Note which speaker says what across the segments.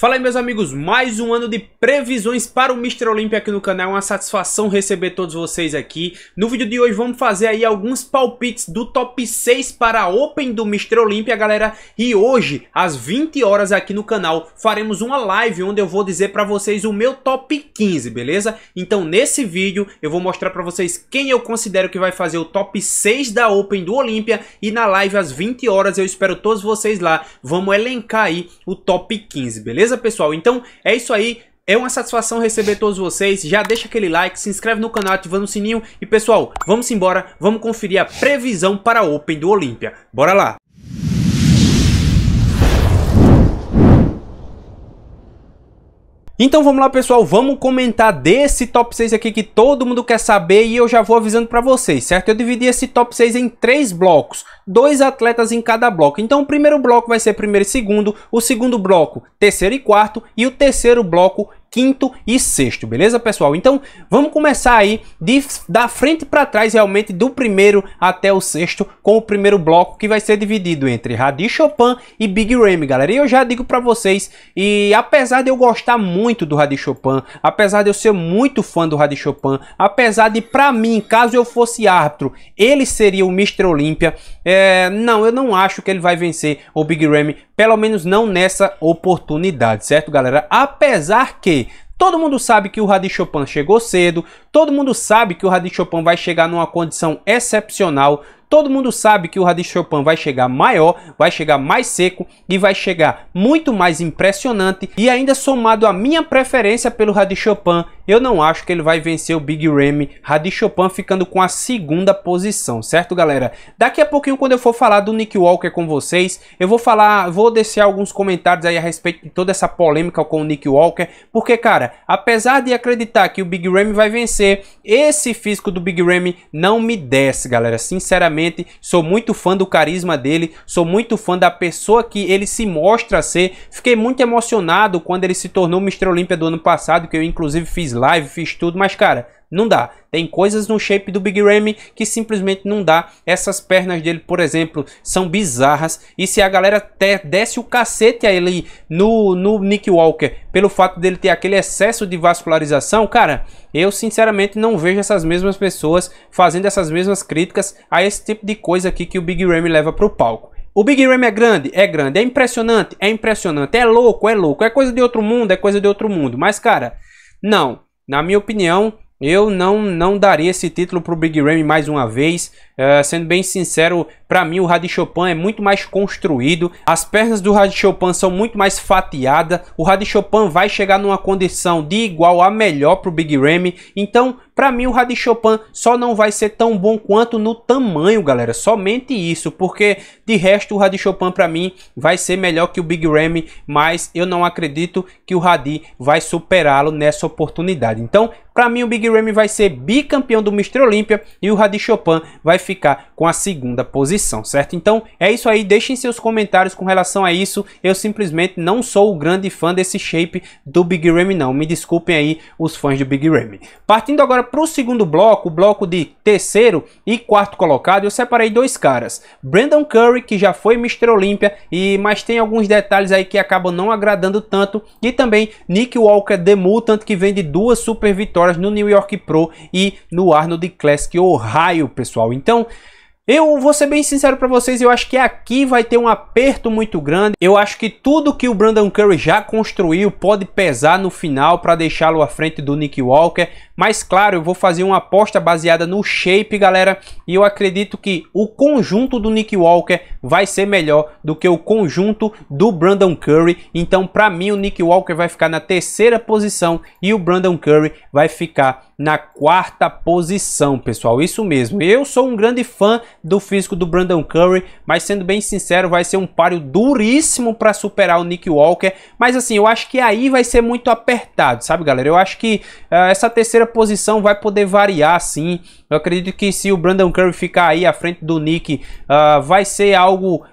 Speaker 1: Fala aí meus amigos, mais um ano de previsões para o Mr. Olympia aqui no canal, é uma satisfação receber todos vocês aqui. No vídeo de hoje vamos fazer aí alguns palpites do top 6 para a Open do Mr. Olympia, galera. E hoje, às 20 horas aqui no canal, faremos uma live onde eu vou dizer para vocês o meu top 15, beleza? Então nesse vídeo eu vou mostrar para vocês quem eu considero que vai fazer o top 6 da Open do Olympia e na live às 20 horas eu espero todos vocês lá. Vamos elencar aí o top 15, beleza? Beleza, pessoal? Então é isso aí. É uma satisfação receber todos vocês. Já deixa aquele like, se inscreve no canal ativando o sininho. E pessoal, vamos embora, vamos conferir a previsão para a Open do Olímpia. Bora lá! Então vamos lá pessoal, vamos comentar desse top 6 aqui que todo mundo quer saber e eu já vou avisando para vocês, certo? Eu dividi esse top 6 em três blocos, dois atletas em cada bloco. Então o primeiro bloco vai ser primeiro e segundo, o segundo bloco terceiro e quarto e o terceiro bloco quinto e sexto, beleza, pessoal? Então, vamos começar aí de, da frente para trás, realmente, do primeiro até o sexto, com o primeiro bloco que vai ser dividido entre Radi Chopin e Big Ramy, galera. E eu já digo para vocês, e apesar de eu gostar muito do Radi Chopin, apesar de eu ser muito fã do Radi Chopin, apesar de, para mim, caso eu fosse árbitro, ele seria o Mr. Olímpia, é, não, eu não acho que ele vai vencer o Big Ramy, pelo menos não nessa oportunidade, certo, galera? Apesar que Todo mundo sabe que o Radichopan Chopin chegou cedo, todo mundo sabe que o Radichopan Chopin vai chegar numa condição excepcional, Todo mundo sabe que o Radichopan Chopin vai chegar maior, vai chegar mais seco e vai chegar muito mais impressionante. E ainda somado à minha preferência pelo Radichopan, Chopin, eu não acho que ele vai vencer o Big Ramy Radichopan Chopin ficando com a segunda posição, certo galera? Daqui a pouquinho quando eu for falar do Nick Walker com vocês, eu vou falar, vou descer alguns comentários aí a respeito de toda essa polêmica com o Nick Walker, porque cara, apesar de acreditar que o Big Ramy vai vencer, esse físico do Big Ramy não me desce galera, sinceramente sou muito fã do carisma dele, sou muito fã da pessoa que ele se mostra ser. Fiquei muito emocionado quando ele se tornou Mr. Olímpia do ano passado, que eu inclusive fiz live, fiz tudo, mas cara, não dá. Tem coisas no shape do Big Ramy que simplesmente não dá. Essas pernas dele, por exemplo, são bizarras. E se a galera até desce o cacete a ele no, no Nick Walker pelo fato dele ter aquele excesso de vascularização, cara, eu sinceramente não vejo essas mesmas pessoas fazendo essas mesmas críticas a esse tipo de coisa aqui que o Big Ramy leva para o palco. O Big Ram é grande? É grande. É impressionante? É impressionante. É louco? É louco. É coisa de outro mundo? É coisa de outro mundo. Mas, cara, não. Na minha opinião, eu não, não daria esse título para o Big Ramy mais uma vez. Uh, sendo bem sincero, para mim o Radi Chopin é muito mais construído. As pernas do Radi Chopin são muito mais fatiadas. O Radi Chopin vai chegar numa condição de igual a melhor para o Big Ramy. Então para mim, o Radin Chopin só não vai ser tão bom quanto no tamanho, galera. Somente isso, porque de resto o Radin Chopin para mim vai ser melhor que o Big Ramy, mas eu não acredito que o Radi vai superá-lo nessa oportunidade. Então, para mim, o Big Ramy vai ser bicampeão do Mr. Olímpia e o Radin Chopin vai ficar com a segunda posição, certo? Então, é isso aí. Deixem seus comentários com relação a isso. Eu simplesmente não sou o grande fã desse shape do Big Ramy, não. Me desculpem aí os fãs do Big Ramy. Partindo agora para o segundo bloco, o bloco de terceiro e quarto colocado, eu separei dois caras. Brandon Curry, que já foi Mr. Olympia, e mas tem alguns detalhes aí que acabam não agradando tanto. E também Nick Walker Mutant, que vende duas super vitórias no New York Pro e no Arnold Classic Ohio, pessoal. Então... Eu vou ser bem sincero para vocês, eu acho que aqui vai ter um aperto muito grande. Eu acho que tudo que o Brandon Curry já construiu pode pesar no final para deixá-lo à frente do Nick Walker. Mas claro, eu vou fazer uma aposta baseada no shape, galera. E eu acredito que o conjunto do Nick Walker vai ser melhor do que o conjunto do Brandon Curry. Então para mim o Nick Walker vai ficar na terceira posição e o Brandon Curry vai ficar na quarta posição, pessoal. Isso mesmo. Eu sou um grande fã do físico do Brandon Curry, mas sendo bem sincero, vai ser um páreo duríssimo para superar o Nick Walker. Mas assim, eu acho que aí vai ser muito apertado, sabe, galera? Eu acho que uh, essa terceira posição vai poder variar, sim. Eu acredito que se o Brandon Curry ficar aí à frente do Nick, uh, vai ser algo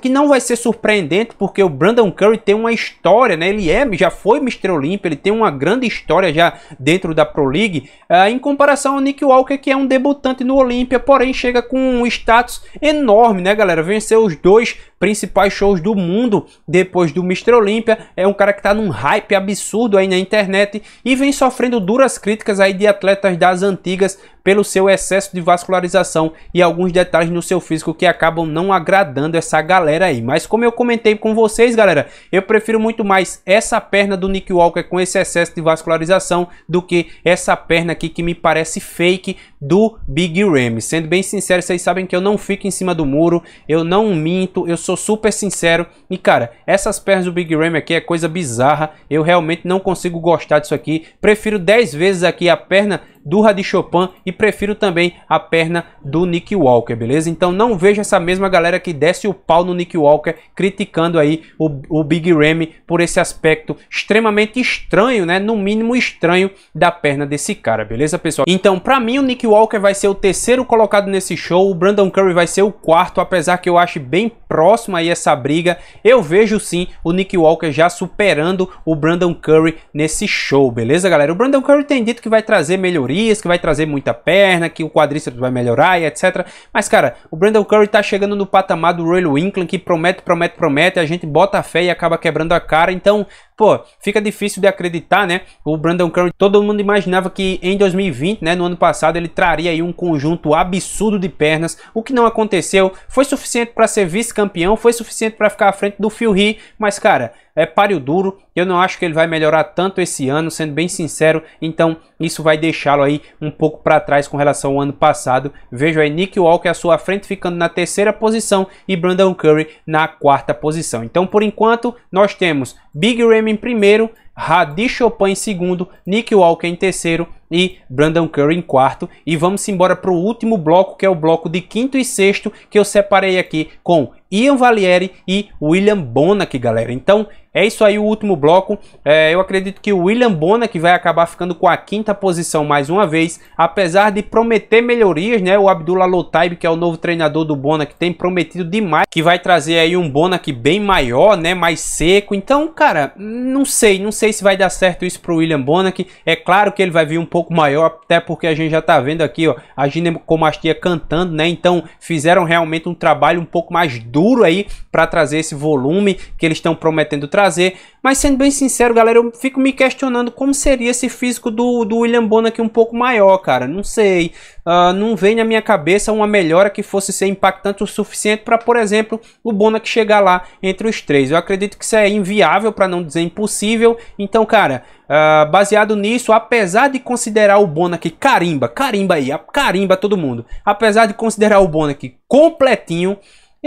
Speaker 1: que não vai ser surpreendente, porque o Brandon Curry tem uma história, né? Ele é, já foi Mr. Olympia, ele tem uma grande história já dentro da Pro League, uh, em comparação ao Nick Walker, que é um debutante no Olympia, porém chega com um status enorme, né, galera? Venceu os dois principais shows do mundo depois do Mr. Olímpia. É um cara que está num hype absurdo aí na internet e vem sofrendo duras críticas aí de atletas das antigas pelo seu excesso de vascularização e alguns detalhes no seu físico que acabam não agradando essa galera aí. Mas como eu comentei com vocês, galera, eu prefiro muito mais essa perna do Nick Walker com esse excesso de vascularização do que essa perna aqui que me parece fake do Big Ram. Sendo bem sincero, vocês sabem que eu não fico em cima do muro, eu não minto, eu sou super sincero. E cara, essas pernas do Big Ram aqui é coisa bizarra. Eu realmente não consigo gostar disso aqui. Prefiro 10 vezes aqui a perna do de Chopin e prefiro também a perna do Nick Walker, beleza? Então não vejo essa mesma galera que desce o pau no Nick Walker criticando aí o, o Big Ramy por esse aspecto extremamente estranho, né? No mínimo estranho da perna desse cara, beleza, pessoal? Então, pra mim, o Nick Walker vai ser o terceiro colocado nesse show, o Brandon Curry vai ser o quarto, apesar que eu acho bem próximo aí essa briga. Eu vejo sim o Nick Walker já superando o Brandon Curry nesse show, beleza, galera? O Brandon Curry tem dito que vai trazer melhoria isso, que vai trazer muita perna, que o quadríceps vai melhorar e etc. Mas, cara, o Brandon Curry tá chegando no patamar do Royal Winkler, que promete, promete, promete, a gente bota a fé e acaba quebrando a cara. Então, pô, fica difícil de acreditar, né? O Brandon Curry, todo mundo imaginava que em 2020, né, no ano passado, ele traria aí um conjunto absurdo de pernas, o que não aconteceu, foi suficiente para ser vice-campeão, foi suficiente para ficar à frente do Phil He, mas cara, é páreo duro, eu não acho que ele vai melhorar tanto esse ano, sendo bem sincero, então isso vai deixá-lo aí um pouco para trás com relação ao ano passado. Vejo aí Nick Walker à sua frente ficando na terceira posição e Brandon Curry na quarta posição. Então, por enquanto, nós temos Big Ram em primeiro, Hadi Chopin em segundo, Nick Walker em terceiro e Brandon Curry em quarto. E vamos embora para o último bloco, que é o bloco de quinto e sexto, que eu separei aqui com Ian Valieri e William Bonac, galera. Então, é isso aí, o último bloco. É, eu acredito que o William Bona, que vai acabar ficando com a quinta posição mais uma vez, apesar de prometer melhorias, né? O Abdullah Lotaib, que é o novo treinador do Bona, que tem prometido demais, que vai trazer aí um Bona que bem maior, né? Mais seco. Então, cara, não sei, não sei se vai dar certo isso pro William Bonac. É claro que ele vai vir um pouco maior, até porque a gente já tá vendo aqui, ó, a ginecomastia cantando, né? Então, fizeram realmente um trabalho um pouco mais duro aí para trazer esse volume que eles estão prometendo trazer trazer. Mas sendo bem sincero, galera, eu fico me questionando como seria esse físico do, do William Bonner aqui um pouco maior, cara. Não sei. Uh, não vem na minha cabeça uma melhora que fosse ser impactante o suficiente para, por exemplo, o Bonac chegar lá entre os três. Eu acredito que isso é inviável, para não dizer impossível. Então, cara, uh, baseado nisso, apesar de considerar o Bonac carimba, carimba aí, carimba todo mundo. Apesar de considerar o Bonac completinho,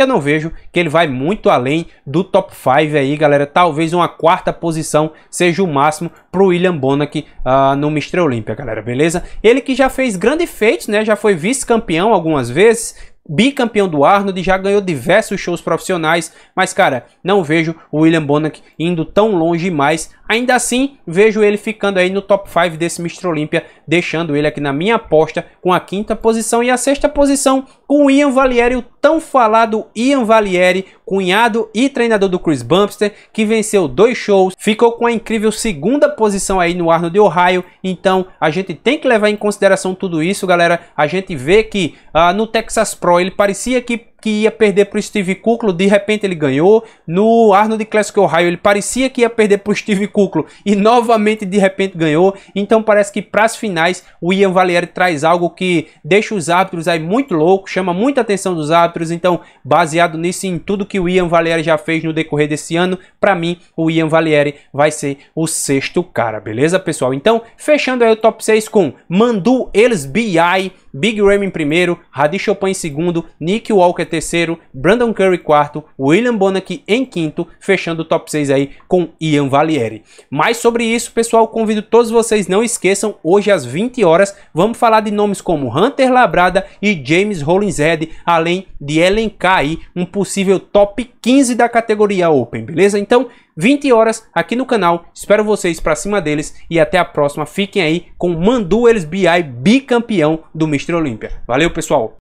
Speaker 1: eu não vejo que ele vai muito além do top 5 aí, galera. Talvez uma quarta posição seja o máximo pro William Bonac uh, no Mr. Olímpia, galera, beleza? Ele que já fez grandes feitos, né? Já foi vice-campeão algumas vezes, bicampeão do Arnold, já ganhou diversos shows profissionais, mas cara, não vejo o William Bonac indo tão longe mais Ainda assim, vejo ele ficando aí no top 5 desse Mr. Olímpia, deixando ele aqui na minha aposta com a quinta posição e a sexta posição com o Ian Valieri, o tão falado Ian Valieri, cunhado e treinador do Chris Bumpster, que venceu dois shows, ficou com a incrível segunda posição aí no Arno de Ohio. Então, a gente tem que levar em consideração tudo isso, galera. A gente vê que ah, no Texas Pro ele parecia que que ia perder para o Steve Kuklo, de repente ele ganhou. No Arnold Classic Ohio ele parecia que ia perder para o Steve Kuklo e novamente de repente ganhou. Então parece que para as finais o Ian Valieri traz algo que deixa os árbitros aí muito louco, chama muita atenção dos árbitros. Então baseado nisso em tudo que o Ian Valieri já fez no decorrer desse ano, para mim o Ian Valieri vai ser o sexto cara, beleza pessoal? Então fechando aí o top 6 com Mandu Elsbi Big Ram em primeiro, Hadi Chopin em segundo, Nick Walker terceiro, Brandon Curry quarto, William Bonac em quinto, fechando o top 6 aí com Ian Valieri. Mais sobre isso, pessoal, convido todos vocês, não esqueçam, hoje às 20 horas, vamos falar de nomes como Hunter Labrada e James Hollingshead, além de elencar aí um possível top 15 da categoria Open, beleza? Então, 20 horas aqui no canal. Espero vocês para cima deles e até a próxima. Fiquem aí com Mandu Eles BI bicampeão do Mister Olímpia. Valeu, pessoal!